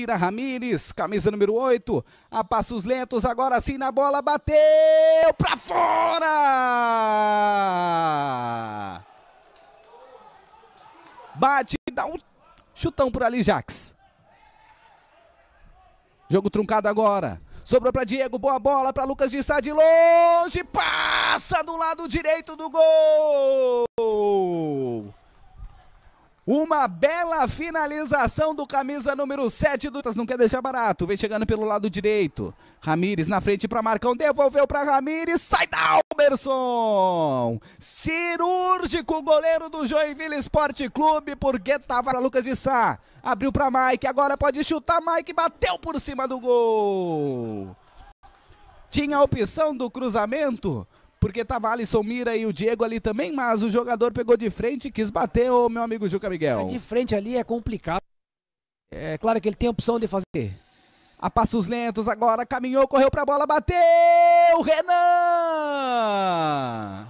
Gira Ramires, camisa número 8, a passos lentos, agora sim na bola, bateu pra fora! Bate, dá um chutão por ali, Jax. Jogo truncado agora. Sobrou para Diego, boa bola para Lucas de Sá de longe, passa do lado direito do gol! Uma bela finalização do camisa número 7 do Não quer deixar barato. Vem chegando pelo lado direito. Ramires na frente para Marcão. Devolveu para Ramires. Sai da Alberson! Cirúrgico goleiro do Joinville Esporte Clube. Porque tava Lucas de Sá. Abriu para Mike. Agora pode chutar. Mike bateu por cima do gol. Tinha a opção do cruzamento porque tava Alisson Mira e o Diego ali também, mas o jogador pegou de frente e quis bater, o meu amigo Juca Miguel. De frente ali é complicado. É claro que ele tem a opção de fazer. A passos lentos agora, caminhou, correu pra bola, bateu! Renan!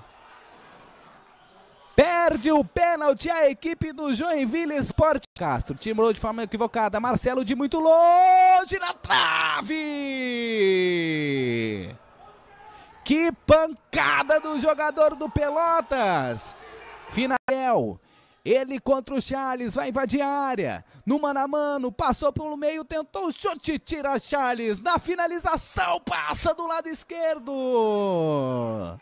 Perde o pênalti a equipe do Joinville Esporte Castro. Timbrou de forma equivocada. Marcelo de muito longe na trave! pancada do jogador do Pelotas! Finalel. Ele contra o Charles, vai invadir a área. No mano a mano, passou pelo meio, tentou o chute, tira Charles. Na finalização, passa do lado esquerdo.